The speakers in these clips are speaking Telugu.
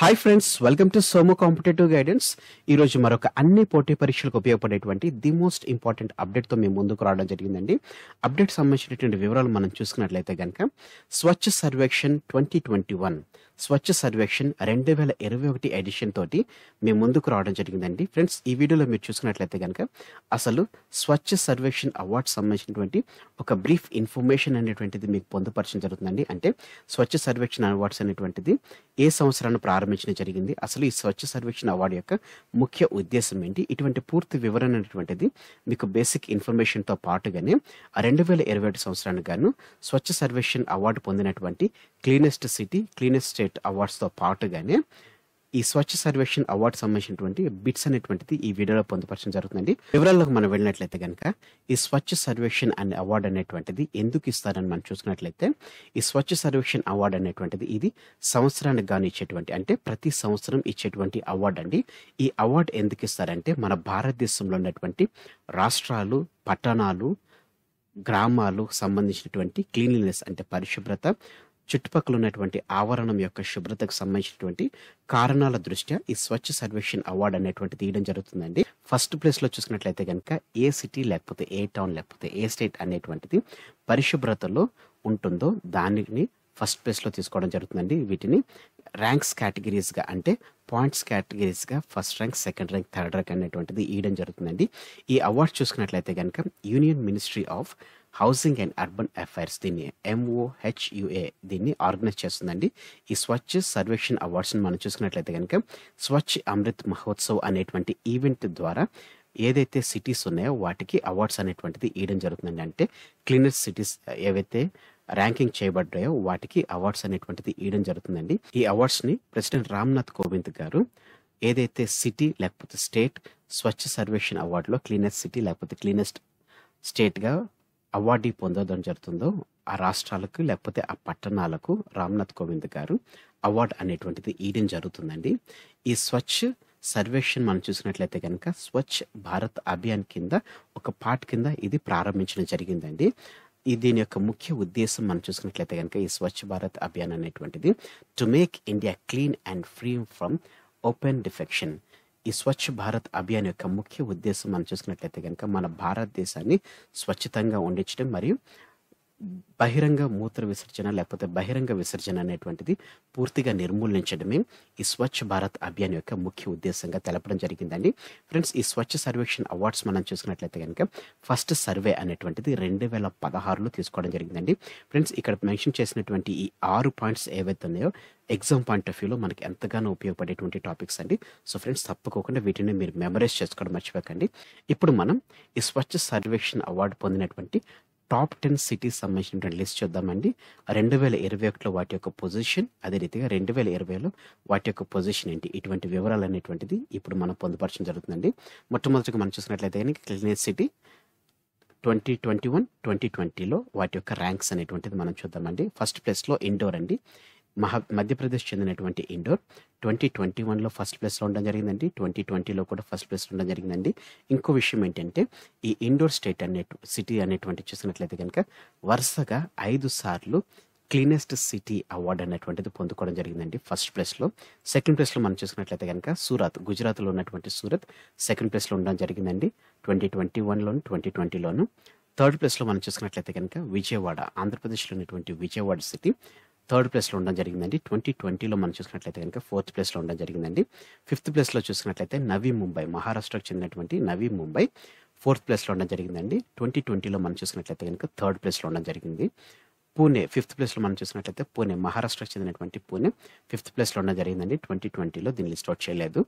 hi friends welcome to Somu competitive guidance ఈ రోజు మరొక అన్ని పోటీ పరీక్షలకు ఉపయోగపడేటువంటి ది మోస్ట్ ఇంపార్టెంట్ తో మేము ముందుకు రావడం జరిగిందండి అప్డేట్ సంబంధించినటువంటి వివరాలు మనం చూసుకున్నట్లయితే గనక Swachh Survekshan twenty twenty one Swachh Survekshan రెండు వేల ఇరవై ఒకటి ఎడిషన్ తోటి మేము ముందుకు రావడం జరిగిందండి ఫ్రెండ్స్ ఈ వీడియోలో మీరు చూసుకున్నట్లయితే కనుక అసలు స్వచ్ఛ సర్వేక్షన్ అవార్డ్ సంబంధించినటువంటి ఒక బ్రీఫ్ ఇన్ఫర్మేషన్ అనేటువంటిది మీకు పొందుపరచడం జరుగుతుందండి అంటే స్వచ్ఛ సర్వేక్షణ అవార్డ్స్ అనేటువంటిది ఏ సంవత్సరాన్ని ప్రారంభించడం జరిగింది అసలు ఈ స్వచ్ఛ సర్వేక్షణ అవార్డు యొక్క ముఖ్య ఉద్దేశం ఏంటి ఇటువంటి పూర్తి వివరణ అనేటువంటిది మీకు బేసిక్ ఇన్ఫర్మేషన్తో పాటుగానే రెండు వేల ఇరవై ఒకటి సంవత్సరానికి గాను స్వచ్ఛ సర్వేక్షన్ అవార్డు పొందినటువంటి cleanest city cleanest state state అవార్డ్స్తో పాటుగానే ఈ స్వచ్ఛ సర్వేక్షణ్ అవార్డు సంబంధించినటువంటి బిట్స్ అనేటువంటిది ఈ వీడియోలో పొందుపరచడం జరుగుతుందండి వివరాల్లోకి మనం వెళ్ళినట్లయితే కనుక ఈ స్వచ్ఛ సర్వేక్షణ్ అనే అవార్డు అనేటువంటిది ఎందుకు ఇస్తారని మనం చూసుకున్నట్లయితే ఈ స్వచ్ఛ సర్వేక్షణ్ అవార్డు అనేటువంటిది ఇది సంవత్సరానికి గాను ఇచ్చేటువంటి అంటే ప్రతి సంవత్సరం ఇచ్చేటువంటి అవార్డు అండి ఈ అవార్డు ఎందుకు ఇస్తారంటే మన భారతదేశంలో ఉన్నటువంటి రాష్ట్రాలు పట్టణాలు గ్రామాలు సంబంధించినటువంటి క్లీన్లీనెస్ అంటే పరిశుభ్రత చుట్టుపక్కల ఉన్నటువంటి ఆవరణం యొక్క శుభ్రతకు సంబంధించినటువంటి కారణాల దృష్ట్యా ఈ స్వచ్ఛ సర్వేక్షణ్ అవార్డు అనేటువంటి తీయడం జరుగుతుందండి ఫస్ట్ ప్లేస్ లో చూసుకున్నట్లయితే కనుక ఏ సిటీ లేకపోతే ఏ టౌన్ లేకపోతే ఏ స్టేట్ అనేటువంటిది పరిశుభ్రతలో ఉంటుందో దానిని ఫస్ట్ ప్లేస్లో తీసుకోవడం జరుగుతుందండి వీటిని ర్యాంక్స్ గా అంటే పాయింట్స్ గా first rank second rank third rank అనేటువంటిది ఇవ్వడం జరుగుతుందండి ఈ అవార్డు చూసుకున్నట్లయితే కనుక union ministry of housing and urban affairs దీన్ని ఎంఓహెచ్యుఏ దీన్ని ఆర్గనైజ్ చేస్తుందండి ఈ స్వచ్ఛ సర్వేక్షణ్ అవార్డ్స్ని మనం చూసుకున్నట్లయితే కనుక స్వచ్ఛ అమృత్ మహోత్సవ్ అనేటువంటి ఈవెంట్ ద్వారా ఏదైతే సిటీస్ ఉన్నాయో వాటికి అవార్డ్స్ అనేటువంటిది ఇవ్వడం జరుగుతుందండి అంటే క్లీనెస్ట్ సిటీస్ ఏవైతే ర్యాంకింగ్ చేయబడ్డాయో వాటికి అవార్డ్స్ అనేటువంటిది ఇవ్వడం జరుగుతుందండి ఈ అవార్డ్స్ని ప్రెసిడెంట్ రామ్నాథ్ కోవింద్ గారు ఏదైతే సిటీ లేకపోతే స్టేట్ స్వచ్ఛ సర్వేక్షణ్ అవార్డులో క్లీనెస్ట్ సిటీ లేకపోతే క్లీనెస్ట్ స్టేట్గా అవార్డీ పొందడం జరుగుతుందో ఆ రాష్ట్రాలకు లేకపోతే ఆ పట్టణాలకు రామ్నాథ్ కోవింద్ గారు అవార్డు అనేటువంటిది ఇయడం జరుగుతుందండి ఈ స్వచ్ఛ సర్వేక్షన్ మనం చూసినట్లయితే కనుక స్వచ్ఛ భారత్ అభియాన్ కింద ఒక పార్ట్ కింద ఇది ప్రారంభించడం జరిగిందండి ఈ దీని యొక్క ముఖ్య ఉద్దేశం మనం చూసినట్లయితే కనుక ఈ స్వచ్ఛ భారత్ అభియాన్ అనేటువంటిది to make India clean and free from open defecation ఈ స్వచ్ఛ భారత్ అభియాన్ యొక్క ముఖ్య ఉద్దేశం మనం చూసుకున్నట్లయితే కనుక మన భారతదేశాన్ని స్వచ్ఛతంగా ఉండించడం మరియు బహిరంగ మూత్ర విసర్జన లేకపోతే బహిరంగ విసర్జన అనేటువంటిది పూర్తిగా నిర్మూలించడమే ఈ స్వచ్ఛ భారత్ అభియాన్ యొక్క ముఖ్య ఉద్దేశంగా తెలపడం జరిగిందండి ఫ్రెండ్స్ ఈ స్వచ్ఛ సర్వేక్షణ అవార్డ్స్ మనం చూసుకున్నట్లయితే కనుక ఫస్ట్ సర్వే అనేటువంటిది రెండు వేల పదహారులో తీసుకోవడం జరిగిందండి ఫ్రెండ్స్ ఇక్కడ మెన్షన్ చేసినటువంటి ఈ ఆరు పాయింట్స్ ఏవైతే ఉన్నాయో ఎగ్జామ్ పాయింట్ ఆఫ్ వ్యూలో మనకి ఎంతగానో ఉపయోగపడేటువంటి టాపిక్స్ అండి సో ఫ్రెండ్స్ తప్పుకోకుండా వీటిని మీరు మెమరైజ్ చేసుకోవడం మర్చిపోకండి ఇప్పుడు మనం ఈ స్వచ్ఛ సర్వేక్షణ అవార్డు పొందినటువంటి టాప్ టెన్ సిటీస్ సంబంధించినటువంటి లిస్ట్ చూద్దామండి రెండు వేల ఇరవై ఒకటిలో వాటి యొక్క పొజిషన్ అదే రీతిగా రెండు వేల ఇరవైలో వాటి యొక్క పొజిషన్ ఏంటి ఇటువంటి వివరాలు అనేటువంటిది ఇప్పుడు మనం పొందుపరచడం జరుగుతుందండి మొట్టమొదటిగా మనం చూసినట్లయితే cleanest city twenty twenty one twenty ట్వంటీలో వాటి యొక్క ర్యాంక్స్ అనేటువంటిది మనం చూద్దామండి ఫస్ట్ ప్లేస్లో ఇండోర్ అండి మహా మధ్యప్రదేశ్ చెందినటువంటి ఇండోర్ ట్వంటీ ట్వంటీ వన్లో ఫస్ట్ ప్లేస్లో ఉండడం జరిగిందండి ట్వంటీ ట్వంటీలో కూడా ఫస్ట్ ప్లేస్లో ఉండడం జరిగిందండి ఇంకో విషయం ఏంటంటే ఈ ఇండోర్ స్టేట్ అనే సిటీ అనేటువంటి చూసినట్లయితే కనుక వరుసగా ఐదు సార్లు క్లీనెస్ట్ సిటీ అవార్డు అనేటువంటిది పొందుకోవడం జరిగిందండి ఫస్ట్ ప్లేస్లో సెకండ్ ప్లేస్లో మనం చూసుకున్నట్లయితే కనుక సూరత్ గుజరాత్లో ఉన్నటువంటి సూరత్ సెకండ్ ప్లేస్లో ఉండడం జరిగిందండి ట్వంటీ ట్వంటీ వన్లోను ట్వంటీ ట్వంటీలోను థర్డ్ ప్లేస్లో మనం చూసుకున్నట్లయితే కనుక విజయవాడ ఆంధ్రప్రదేశ్లో ఉన్నటువంటి విజయవాడ సిటీ థర్డ్ ప్లేస్లో ఉండడం జరిగిందండి ట్వంటీ ట్వంటీలో మనం చూసినట్లయితే కనుక ఫోర్త్ ప్లేస్లో ఉండడం జరిగిందండి ఫిఫ్త్ ప్లేస్లో చూసినట్లయితే నవీ ముంబై మహారాష్ట్రకు చెందినటువంటి నవీ ముంబై ఫోర్త్ ప్లేస్లో ఉండడం జరిగిందండి ట్వంటీ ట్వంటీలో మనం చూసినట్లయితే కనుక థర్డ్ ప్లేస్లో ఉండడం జరిగింది పూణే ఫిఫ్త్ ప్లేస్లో మనం చూసినట్లయితే పూణే మహారాష్ట్రకు చెందినటువంటి పూణే ఫిఫ్త్ ప్లేస్లో ఉన్న జరిగిందండి ట్వంటీ ట్వంటీలో దీన్ని లిస్ట్ అవుట్ చేయలేదు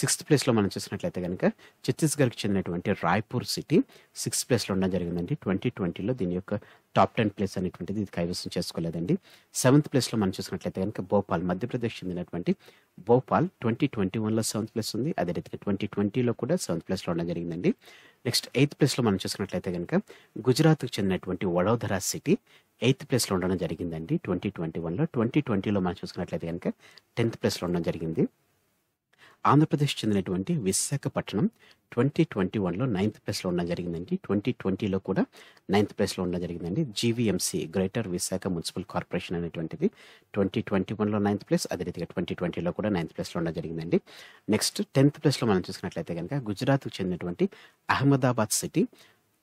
సిక్స్త్ ప్లేస్లో మనం చూసినట్లయితే కనుక ఛత్తీస్గఢ్కి చెందినటువంటి రాయ్పూర్ సిటీ సిక్స్త్ ప్లేస్లో ఉండడం జరిగిందండి ట్వంటీ ట్వంటీలో దీని యొక్క టాప్ టెన్ ప్లేస్ అనేటువంటిది ఇది కైవసం చేసుకోలేదండి సెవెంత్ ప్లేస్లో మనం చూసినట్లయితే కనుక భోపాల్ మధ్యప్రదేశ్ చెందినటువంటి భోపాల్ ట్వంటీ ట్వంటీ వన్లో సెవెంత్ ప్లేస్ ఉంది అదే రీతిగా ట్వంటీ ట్వంటీలో కూడా సెవెంత్ ప్లేస్లో ఉండడం జరిగిందండి నెక్స్ట్ ఎయిత్ ప్లేస్లో మనం చూసుకున్నట్లయితే కనుక గుజరాత్కు చెందినటువంటి వడోదరా సిటీ ఎయిత్ ప్లేస్లో ఉండడం జరిగిందండి ట్వంటీ ట్వంటీ వన్లో ట్వంటీ ట్వంటీలో మనం చూసుకున్నట్లయితే కనుక టెన్త్ ప్లేస్లో ఉండడం జరిగింది ఆంధ్రప్రదేశ్ చెందినటువంటి విశాఖపట్నం ట్వంటీ ట్వంటీ వన్లో నైన్త్ ప్లేస్లో ఉండడం జరిగిందండి ట్వంటీ ట్వంటీలో కూడా నైన్త్ ప్లేస్లో ఉండడం జరిగిందండి GVMC greater Visakha municipal corporation అనేటువంటిది ట్వంటీ ట్వంటీ వన్లో నైన్త్ ప్లేస్ అదే రీతిగా ట్వంటీ ట్వంటీలో కూడా నైన్త్ ప్లేస్లో ఉండడం జరిగిందండి నెక్స్ట్ టెన్త్ ప్లేస్లో మనం చూసినట్లయితే కనుక గుజరాత్కు చెందినటువంటి అహ్మదాబాద్ సిటీ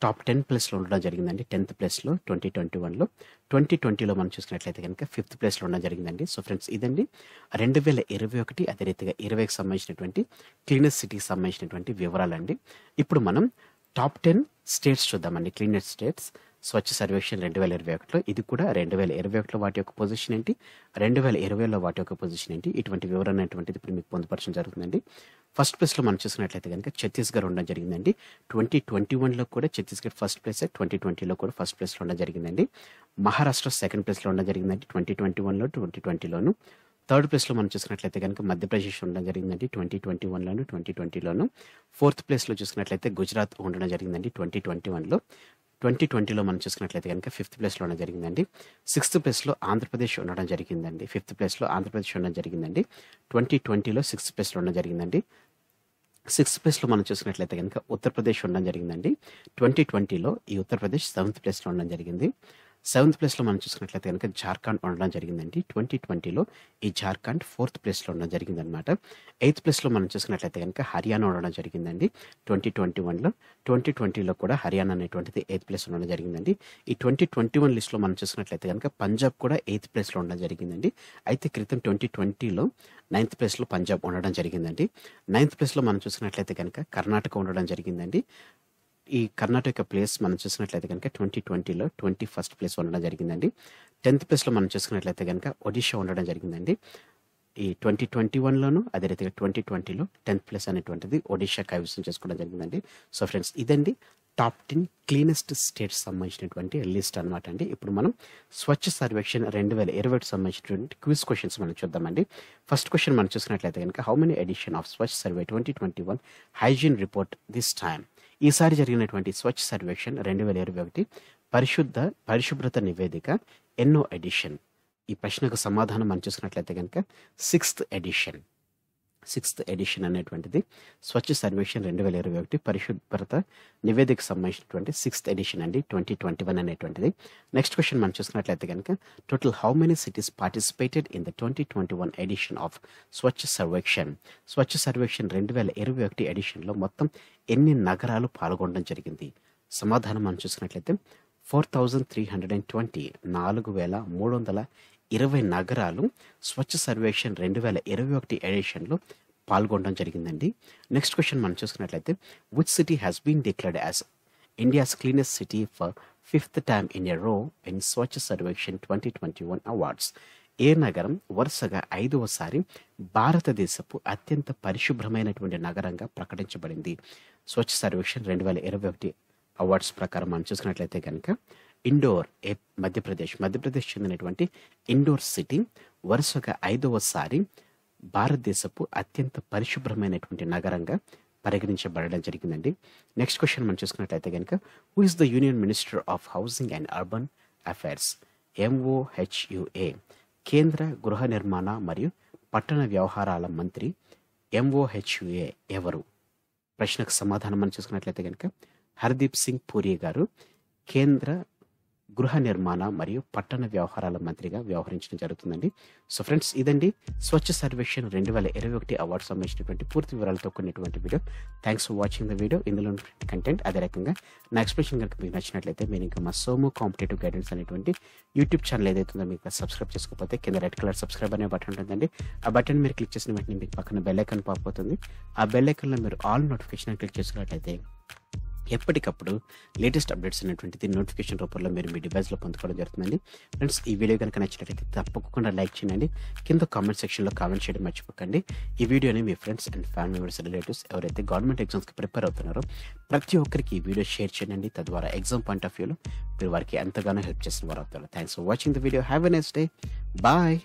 టాప్ టెన్ ప్లేస్లో ఉండడం జరిగిందండి టెన్త్ ప్లేస్లో ట్వంటీ ట్వంటీ వన్లో ట్వంటీ ట్వంటీలో మనం చూసుకున్నట్లయితే కనుక ఫిఫ్త్ ప్లేస్లో ఉండడం జరిగిందండి సో ఫ్రెండ్స్ ఇదండి రెండు వేల ఇరవై ఒకటి అదే రీతిగా ఇరవైకి సంబంధించినటువంటి క్లీనెస్ సిటీకి సంబంధించినటువంటి వివరాలండి ఇప్పుడు మనం టాప్ టెన్ స్టేట్స్ చూద్దామండి క్లీనెస్ స్టేట్స్ స్వచ్ఛ సర్వేక్షణ రెండు వేల ఇరవై ఒకటిలో ఇది కూడా రెండు వేల ఇరవై ఒకటిలో వాటి యొక్క పొజిషన్ ఏంటి రెండు వేల ఇరవైలో వాటి యొక్క పొజిషన్ ఏంటి ఇటువంటి వివరణ అనేటువంటిది ఇప్పుడు మీకు పొందుపరచడం జరుగుతుందండి ఫస్ట్ ప్లేస్లో మనం చూసినట్లయితే కనుక ఛత్తీస్గఢ్ ఉండడం జరిగిందండి ట్వంటీ ట్వంటీ వన్లో కూడా ఛత్తీస్గఢ్ ఫస్ట్ ప్లేస్ ట్వంటీ ట్వంటీలో కూడా ఫస్ట్ ప్లేస్లో ఉండడం జరిగిందండి మహారాష్ట్ర సెకండ్ ప్లేస్లో ఉండడం జరిగిందండి ట్వంటీ ట్వంటీ వన్లో ట్వంటీ ట్వంటీలోను థర్డ్ ప్లేస్లో మనం చూసినట్లయితే కనుక మధ్యప్రదేశ్ ఉండడం జరిగిందండి ట్వంటీ ట్వంటీ వన్లోను ట్వంటీ ట్వంటీలోను ఫోర్త్ ప్లేస్లో చూసినట్లయితే గుజరాత్ ఉండడం జరిగిందండి ట్వంటీ ట్వంటీ వన్లో ట్వంటీ ట్వంటీలో మనం చూసుకున్నట్లయితే కనుక ఫిఫ్త్ ఉండడం జరిగిందండి సిక్స్త్ ప్లేస్లో ఆంధ్రప్రదేశ్ ఉండడం జరిగిందండి ఫిఫ్త్ ప్లేస్లో ఆంధ్రప్రదేశ్ ఉండడం జరిగిందండి ట్వంటీ ట్వంటీలో సిక్స్త్ ప్లేస్లో ఉండడం జరిగిందండి సిక్స్త్ ప్లేస్లో మనం చూసినట్లయితే కనుక ఉత్తరప్రదేశ్ ఉండడం జరిగిందండి ట్వంటీ ట్వంటీలో ఈ ఉత్తరప్రదేశ్ సెవెంత్ ప్లేస్లో ఉండడం జరిగింది సెవెంత్ ప్లేస్లో మనం చూసుకున్నట్లయితే కనుక జార్ఖండ్ ఉండడం జరిగిందండి ట్వంటీ ట్వంటీలో ఈ జార్ఖండ్ ఫోర్త్ ప్లేస్లో ఉండడం జరిగిందనమాట ఎయిత్ ప్లేస్లో మనం చూసుకున్నట్లయితే కనుక హర్యానా ఉండడం జరిగిందండి ట్వంటీ ట్వంటీ వన్లో ట్వంటీ ట్వంటీలో కూడా హర్యానా అనేటువంటిది ఎయిత్ ప్లేస్ ఉండడం జరిగిందండి ఈ ట్వంటీ ట్వంటీ వన్ లిస్ట్లో మనం చూసుకున్నట్లయితే కనుక పంజాబ్ కూడా ఎయిత్ ప్లేస్లో ఉండడం జరిగిందండి అయితే క్రితం ట్వంటీ ట్వంటీలో నైన్త్ ప్లేస్లో పంజాబ్ ఉండడం జరిగిందండి నైన్త్ ప్లేస్లో మనం చూసినట్లయితే కనుక కర్ణాటక ఉండడం జరిగిందండి ఈ కర్ణాటక ప్లేస్ మనం చూసినట్లయితే కనుక ట్వంటీ ట్వంటీలో ట్వంటీ ఫస్ట్ ప్లేస్ ఉండడం జరిగిందండి టెన్త్ ప్లేస్లో మనం చూసుకున్నట్లయితే కనుక ఒడిషా ఉండడం జరిగిందండి ఈ ట్వంటీ ట్వంటీ వన్లోను అదే రీతిగా ట్వంటీ ట్వంటీలో టెన్త్ ప్లేస్ అనేటువంటిది ఒడిషా కైవసం చేసుకోవడం జరిగిందండి సో ఫ్రెండ్స్ ఇదండి టాప్ టెన్ క్లీనెస్ట్ స్టేట్స్ సంబంధించినటువంటి లిస్ట్ అనమాట అండి ఇప్పుడు మనం స్వచ్ఛ సర్వేక్షణ రెండు వేల ఇరవై సంబంధించినటువంటి క్విజ్ క్వశ్చన్స్ మనం చూద్దామండి ఫస్ట్ క్వశ్చన్ మనం చూసినట్లయితే కనుక how many edition of Swachh survey twenty twenty one hygiene report this time ఈసారి జరిగినటువంటి స్వచ్ఛ సర్వేక్షణ రెండు వేల ఇరవై ఒకటి పరిశుద్ధ పరిశుభ్రత నివేదిక ఎన్నో ఎడిషన్ ఈ ప్రశ్నకు సమాధానం మనం చూసుకున్నట్లయితే కనుక సిక్స్త్ ఎడిషన్ సిక్స్త్ ఎడిషన్ అనేటువంటిది స్వచ్ఛ సర్వేక్షణ రెండు వేల ఇరవై ఒకటి పరిశుభ్రత నివేదిక సంబంధించినటువంటి సిక్స్త్ ఎడిషన్ అండి ట్వంటీ ట్వంటీ వన్ అనేటువంటిది నెక్స్ట్ క్వశ్చన్ మనం చూసుకున్నట్లయితే కనుక total how many cities participated in the twenty twenty one edition of Swachh Survekshan Swachh Survekshan రెండు వేల ఇరవై ఒకటి ఎడిషన్లో మొత్తం ఎన్ని నగరాలు పాల్గొనడం జరిగింది సమాధానం మనం చూసుకున్నట్లయితే four thousand three hundred and twenty నాలుగు వేల మూడు వందల ఇరవై నగరాలు స్వచ్ఛ సర్వేక్షణ్ రెండు వేల ఇరవై ఒకటి ఎడిషన్లో పాల్గొనడం జరిగిందండి నెక్స్ట్ క్వశ్చన్ మనం చూసుకున్నట్లయితే which city has been declared as India's cleanest city for fifth time in a row in Swachh Survekshan twenty twenty one awards ఏ నగరం వరుసగా ఐదవసారి భారతదేశపు అత్యంత పరిశుభ్రమైనటువంటి నగరంగా ప్రకటించబడింది స్వచ్ఛ సర్వేక్షణ్ రెండు వేల ఇరవై ఒకటి అవార్డ్స్ ప్రకారం మనం చూసుకున్నట్లయితే కనుక ఇండోర్ ఏ మధ్యప్రదేశ్ మధ్యప్రదేశ్ చెందినటువంటి ఇండోర్ సిటీ వరుసగా ఐదవసారి భారతదేశపు అత్యంత పరిశుభ్రమైనటువంటి నగరంగా పరిగణించబడడం జరిగిందండి నెక్స్ట్ క్వశ్చన్ మనం చూసుకున్నట్లయితే కనుక who is the union minister of housing and urban affairs MoHUA కేంద్ర గృహ నిర్మాణ మరియు పట్టణ వ్యవహారాల మంత్రి ఎంఓహెచ్యుఏ ఎవరు ప్రశ్నకు సమాధానం మనం చూసుకున్నట్లయితే కనుక హర్దీప్ సింగ్ పూరి గారు కేంద్ర గృహ నిర్మాణ మరియు పట్టణ వ్యవహారాల మంత్రిగా వ్యవహరించడం జరుగుతుందండి సో ఫ్రెండ్స్ ఇదండి స్వచ్ఛ సర్వేక్షణ రెండు వేల ఇరవై ఒకటి అవార్డు సంబంధించినటువంటి పూర్తి వివరాలతో కూడినటువంటి video thanks for watching the video ఇందులో కంటెంట్ అదే రకంగా నా ఎక్స్ప్రెషన్ కనుక మీకు నచ్చినట్లయితే మీరు ఇంకా మా సోము కాంపిటేటివ్ గైడెన్స్ అనేటువంటి యూట్యూబ్ ఛానల్ ఏదైతే ఉందో మీకు సబ్స్క్రైబ్ చేసుకోకపోతే కింద రెడ్ కలర్ సబ్స్క్రైబ్ అనే బటన్ ఉంటుందండి ఆ బటన్ మీరు క్లిక్ చేసిన వెంటనే మీకు పక్కన బెల్ ఐకాన్ ఆ బెల్ ఐకాన్లో మీరు ఆల్ నోటిఫికేషన్ క్లిక్ చేసుకున్నట్లయితే ఎప్పటికప్పుడు లేటెస్ట్ అప్డేట్స్ అనేటువంటిది నోటిఫికేషన్ రూపంలో మీరు మీ డివైస్లో పొందుకోవడం జరుగుతుందండి ఫ్రెండ్స్ ఈ వీడియో కనుక నచ్చినట్లయితే తప్పకుండా లైక్ చేయండి కింద కామెంట్ సెక్షన్లో కామెంట్ చేయడం మర్చిపోకండి ఈ వీడియోని మీ friends and family members relatives ఎవరైతే గవర్నమెంట్ ఎగ్జామ్స్కి ప్రిపేర్ అవుతున్నారో ప్రతి ఒక్కరికి ఈ వీడియో షేర్ చేయండి తద్వారా ఎగ్జామ్ పాయింట్ ఆఫ్ వ్యూలో మీరు వారికి ఎంతగానో హెల్ప్ చేసిన వారు అవుతారు thanks for watching the video have a next day bye